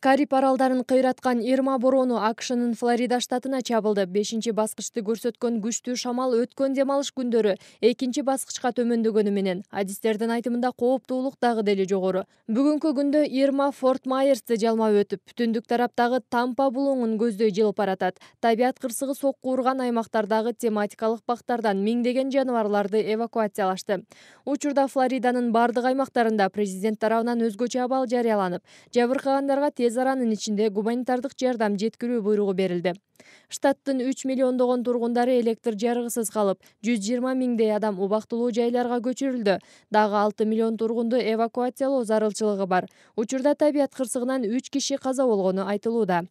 кариб аралдарын кыйраткан ирма бороону акшнын флорида штатына чабылды бешинчи баскычты көрсөткөн күчтүү шамал өткөн дем алыш күндөрү экинчи баскычка төмөндөгөнү менен адистердин айтымында кооптуулук дагы деле жогору бүгүнкү күндө ирма форт майерсти жалмап өтүп түндүк тараптагы тампа булоңун көздөй жылып баратат табият кырсыгы сокку урган аймактардагы тематикалык бактардан миңдеген жаныбарларды эвакуациялашты учурда флориданын баардык аймактарында президент тарабынан өзгөчө абал жарыяланып жабыркагандаргатез тез аранын ичинде гуманитардык жардам жеткирүү буйругу берилди штаттын үч миллиондогон тургундары электр жарыгысыз калып жүз жыйырма миңдей адам убактылуу жайларга көчүрүлдү дагы алты миллион тургунду эвакуациялоо зарылчылыгы бар учурда табият кырсыгынан үч киши каза болгону айтылууда